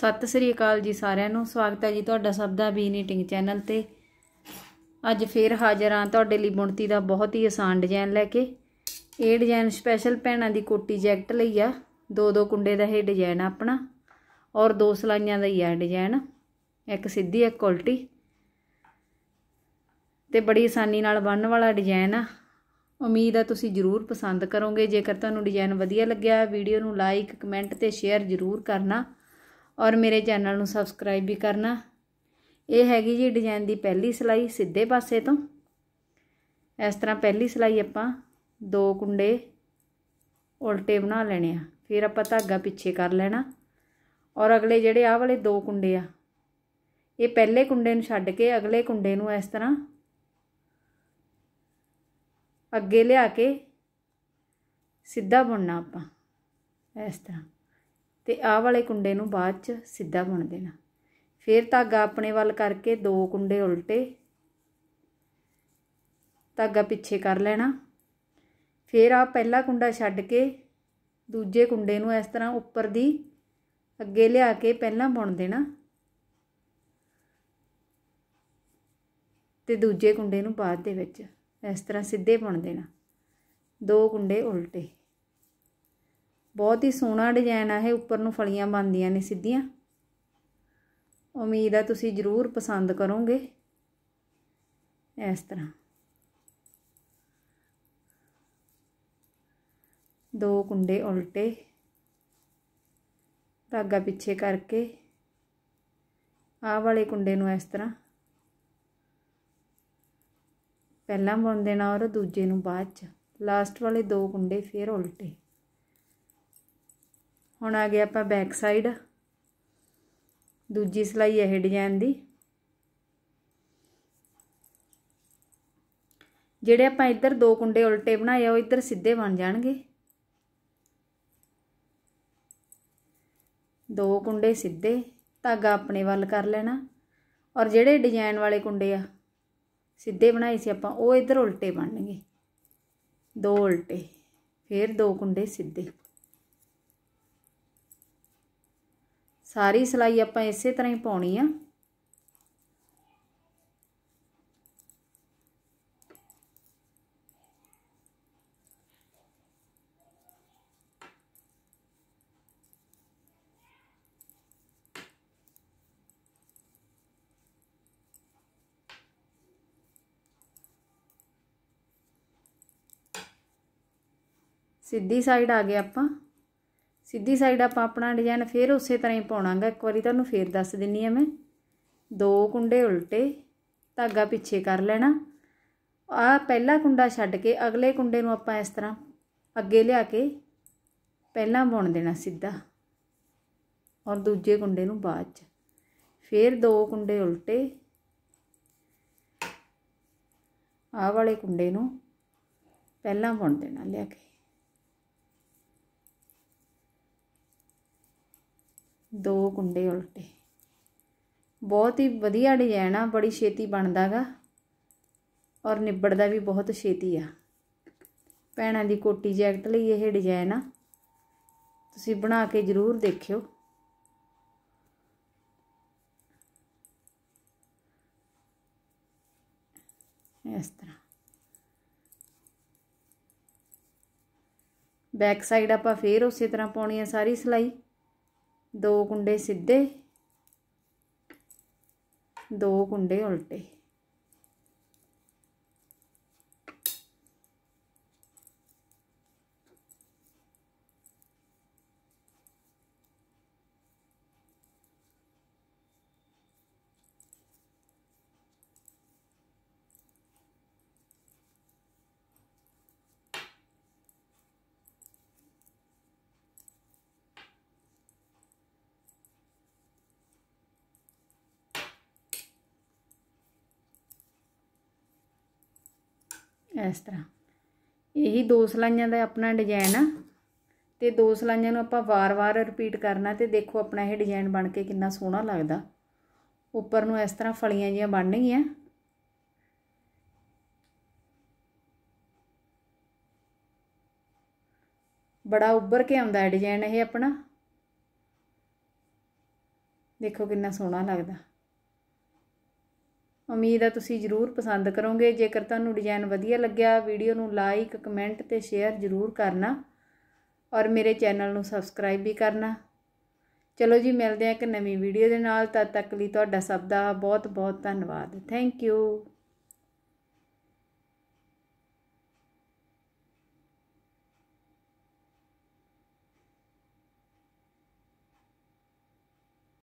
ਸਤਿ ਸ੍ਰੀ ਅਕਾਲ ਜੀ ਸਾਰਿਆਂ ਨੂੰ ਸਵਾਗਤ ਹੈ ਜੀ ਤੁਹਾਡਾ ਸਭ ਦਾ ਬੀ ਨੀਟਿੰਗ ਚੈਨਲ ਤੇ ਅੱਜ ਫੇਰ ਹਾਜ਼ਰ ਹਾਂ ਤੁਹਾਡੇ ਲਈ ਬੁਣਤੀ ਦਾ ਬਹੁਤ ਹੀ ਆਸਾਨ ਡਿਜ਼ਾਈਨ ਲੈ ਕੇ ਇਹ ਡਿਜ਼ਾਈਨ ਸਪੈਸ਼ਲ ਭੈਣਾਂ ਦੀ ਕੋਟੀ ਜੈਕਟ ਲਈ ਆ ਦੋ ਦੋ ਕੁੰਡੇ ਦਾ ਇਹ ਡਿਜ਼ਾਈਨ ਆਪਣਾ ਔਰ ਦੋ ਸਲਾਈਆਂ ਦਾ ਹੀ ਆ ਡਿਜ਼ਾਈਨ ਇੱਕ ਸਿੱਧੀ ਇੱਕ ਉਲਟੀ ਤੇ ਬੜੀ ਆਸਾਨੀ ਨਾਲ ਬਣਨ ਵਾਲਾ ਡਿਜ਼ਾਈਨ ਆ ਉਮੀਦ ਆ ਤੁਸੀਂ ਜ਼ਰੂਰ ਪਸੰਦ ਕਰੋਗੇ ਜੇਕਰ ਤੁਹਾਨੂੰ ਡਿਜ਼ਾਈਨ ਵਧੀਆ ਲੱਗਿਆ ਵੀਡੀਓ ਨੂੰ ਲਾਈਕ ਕਮੈਂਟ ਤੇ ਸ਼ੇਅਰ ਜ਼ਰੂਰ ਕਰਨਾ ਔਰ ਮੇਰੇ ਚੈਨਲ ਨੂੰ ਸਬਸਕ੍ਰਾਈਬ ਵੀ ਕਰਨਾ ਇਹ ਹੈਗੀ ਜੀ ਡਿਜ਼ਾਈਨ ਦੀ ਪਹਿਲੀ ਸਲਾਈ ਸਿੱਧੇ ਪਾਸੇ ਤੋਂ ਇਸ ਤਰ੍ਹਾਂ ਪਹਿਲੀ ਸਲਾਈ ਆਪਾਂ ਦੋ ਕੁੰਡੇ ਉਲਟੇ ਬਣਾ ਲੈਣੇ ਆ ਫਿਰ ਆਪਾਂ ਧਾਗਾ ਪਿੱਛੇ ਕਰ ਲੈਣਾ ਔਰ ਅਗਲੇ ਜਿਹੜੇ ਆਹ ਵਾਲੇ ਦੋ ਕੁੰਡੇ ਆ ਇਹ ਪਹਿਲੇ ਕੁੰਡੇ ਨੂੰ ਛੱਡ ਕੇ ਅਗਲੇ ਕੁੰਡੇ ਨੂੰ ਇਸ ਤਰ੍ਹਾਂ ਅੱਗੇ ਲਿਆ ਕੇ ਸਿੱਧਾ ਬੁਣਨਾ ਆਪਾਂ ਇਸ ਤਰ੍ਹਾਂ ਤੇ ਆਹ ਵਾਲੇ ਕੁੰਡੇ ਨੂੰ ਬਾਅਦ ਚ ਸਿੱਧਾ ਬੁਣ ਦੇਣਾ ਫਿਰ ਧਾਗਾ ਆਪਣੇ ਵੱਲ ਕਰਕੇ ਦੋ ਕੁੰਡੇ ਉਲਟੇ ਧਾਗਾ ਪਿੱਛੇ ਕਰ ਲੈਣਾ ਫਿਰ ਆ ਪਹਿਲਾ ਕੁੰਡਾ ਛੱਡ ਕੇ ਦੂਜੇ ਕੁੰਡੇ ਨੂੰ ਇਸ ਤਰ੍ਹਾਂ ਉੱਪਰ ਦੀ ਅੱਗੇ ਲਿਆ ਕੇ ਪਹਿਲਾਂ ਬੁਣ ਦੇਣਾ ਤੇ ਦੂਜੇ ਕੁੰਡੇ ਨੂੰ ਬਾਅਦ ਦੇ ਵਿੱਚ ਇਸ ਤਰ੍ਹਾਂ ਸਿੱਧੇ ਬੁਣ ਦੇਣਾ ਦੋ ਕੁੰਡੇ ਉਲਟੇ ਬਹੁਤ ਹੀ ਸੋਹਣਾ ਡਿਜ਼ਾਈਨ ਆ ਇਹ ਉੱਪਰ ਨੂੰ ਫਲੀਆਂ ਬੰਦੀਆਂ ਨੇ ਸਿੱਧੀਆਂ ਉਮੀਦ ਆ ਤੁਸੀਂ ਜ਼ਰੂਰ ਪਸੰਦ ਕਰੋਗੇ ਇਸ ਤਰ੍ਹਾਂ ਦੋ ਕੁੰਡੇ ਉਲਟੇ ਧਾਗਾ ਪਿੱਛੇ ਕਰਕੇ ਆਹ ਵਾਲੇ ਕੁੰਡੇ ਨੂੰ ਇਸ ਤਰ੍ਹਾਂ ਪਹਿਲਾਂ ਬੁਣ ਦੇਣਾ ਔਰ ਦੂਜੇ ਨੂੰ ਬਾਅਦ ਚ ਲਾਸਟ ਵਾਲੇ ਦੋ ਕੁੰਡੇ ਫੇਰ ਉਲਟੇ ਹੁਣ ਆ ਗਿਆ ਆਪਾਂ ਬੈਕ ਸਾਈਡ ਦੂਜੀ ਸਲਾਈ ਇਹ ਡਿਜ਼ਾਈਨ ਦੀ ਜਿਹੜੇ ਆਪਾਂ ਇੱਧਰ ਦੋ ਕੁੰਡੇ ਉਲਟੇ ਬਣਾਏ ਉਹ ਇੱਧਰ ਸਿੱਧੇ ਬਣ ਜਾਣਗੇ ਦੋ ਕੁੰਡੇ ਸਿੱਧੇ ਧਾਗਾ ਆਪਣੇ ਵੱਲ ਕਰ ਲੈਣਾ ਔਰ ਜਿਹੜੇ ਡਿਜ਼ਾਈਨ ਵਾਲੇ ਕੁੰਡੇ ਆ ਸਿੱਧੇ ਬਣਾਏ ਸੀ ਆਪਾਂ ਉਹ ਇੱਧਰ ਉਲਟੇ ਬਣਨਗੇ ਦੋ ਉਲਟੇ ਫਿਰ ਦੋ ਕੁੰਡੇ ਸਿੱਧੇ सारी सिलाई आप इस तरह ही पानी है सीधी साइड आ गए आप ਸਿੱਧੀ ਸਾਈਡ ਆਪਾਂ ਆਪਣਾ ਡਿਜ਼ਾਈਨ ਫੇਰ ਉਸੇ ਤਰ੍ਹਾਂ ਹੀ ਪਾਉਣਾਗਾ ਇੱਕ ਵਾਰੀ ਤੁਹਾਨੂੰ ਫੇਰ ਦੱਸ ਦਿੰਨੀ ਆ ਮੈਂ ਦੋ ਕੁੰਡੇ ਉਲਟੇ ਧਾਗਾ ਪਿੱਛੇ ਕਰ ਲੈਣਾ ਆ ਪਹਿਲਾ ਕੁੰਡਾ ਛੱਡ ਕੇ ਅਗਲੇ ਕੁੰਡੇ ਨੂੰ ਆਪਾਂ ਇਸ ਤਰ੍ਹਾਂ ਅੱਗੇ ਲਿਆ ਕੇ ਪਹਿਲਾਂ ਬੁਣ ਦੇਣਾ ਸਿੱਧਾ ਔਰ ਦੂਜੇ ਕੁੰਡੇ ਨੂੰ ਬਾਅਦ ਚ ਫੇਰ ਦੋ ਕੁੰਡੇ ਉਲਟੇ ਆਹ ਵਾਲੇ ਕੁੰਡੇ ਨੂੰ ਪਹਿਲਾਂ ਬੁਣ ਦੇਣਾ ਲਿਆ ਕੇ ਦੋ ਕੁੰਡੇ ਉਲਟੇ ਬਹੁਤ ਹੀ ਵਧੀਆ ਡਿਜ਼ਾਈਨ ਆ ਬੜੀ ਛੇਤੀ ਬਣਦਾਗਾ ਔਰ ਨਿਬੜਦਾ ਵੀ ਬਹੁਤ ਛੇਤੀ ਆ ਭੈਣਾਂ ਦੀ ਕੋਟੀ ਜੈਕਟ ਲਈ ਇਹ ਡਿਜ਼ਾਈਨ ਆ ਤੁਸੀਂ ਬਣਾ ਕੇ ਜ਼ਰੂਰ ਦੇਖਿਓ ਇਸ ਤਰ੍ਹਾਂ ਬੈਕ ਸਾਈਡ ਆਪਾਂ ਫੇਰ ਉਸੇ ਤਰ੍ਹਾਂ ਪਾਉਣੀ ਆ ਸਾਰੀ ਸਲਾਈ ਦੋ ਕੁੰਡੇ ਸਿੱਧੇ ਦੋ ਕੁੰਡੇ ਉਲਟੇ ਇਸ ਤਰ੍ਹਾਂ ਇਹੀ ਦੋ ਸਲਾਈਆਂ ਦਾ ਆਪਣਾ ਡਿਜ਼ਾਈਨ ਆ ਤੇ ਦੋ ਸਲਾਈਆਂ ਨੂੰ ਆਪਾਂ ਵਾਰ-ਵਾਰ ਰਿਪੀਟ ਕਰਨਾ ਤੇ ਦੇਖੋ ਆਪਣਾ ਇਹ ਡਿਜ਼ਾਈਨ ਬਣ ਕੇ ਕਿੰਨਾ ਸੋਹਣਾ ਲੱਗਦਾ ਉੱਪਰ ਨੂੰ ਇਸ ਤਰ੍ਹਾਂ ਫਲੀਆਂ ਜੀਆਂ ਬਣਨਗੀਆਂ ਬੜਾ ਉੱਭਰ ਕੇ ਆਉਂਦਾ ਹੈ ਡਿਜ਼ਾਈਨ ਇਹ ਆਪਣਾ ਦੇਖੋ ਕਿੰਨਾ ਸੋਹਣਾ ਲੱਗਦਾ ਉਮੀਦ ਹੈ ਤੁਸੀਂ ਜ਼ਰੂਰ ਪਸੰਦ ਕਰੋਗੇ ਜੇਕਰ ਤੁਹਾਨੂੰ ਡਿਜ਼ਾਈਨ ਵਧੀਆ ਲੱਗਿਆ ਵੀਡੀਓ ਨੂੰ ਲਾਈਕ ਕਮੈਂਟ ਤੇ ਸ਼ੇਅਰ ਜ਼ਰੂਰ ਕਰਨਾ ਔਰ ਮੇਰੇ ਚੈਨਲ ਨੂੰ ਸਬਸਕ੍ਰਾਈਬ ਵੀ ਕਰਨਾ ਚਲੋ ਜੀ ਮਿਲਦੇ ਹਾਂ ਇੱਕ ਨਵੀਂ ਵੀਡੀਓ ਦੇ ਨਾਲ ਤਦ ਤੱਕ ਲਈ ਤੁਹਾਡਾ ਸਭ ਦਾ ਬਹੁਤ ਬਹੁਤ ਧੰਨਵਾਦ ਥੈਂਕ ਯੂ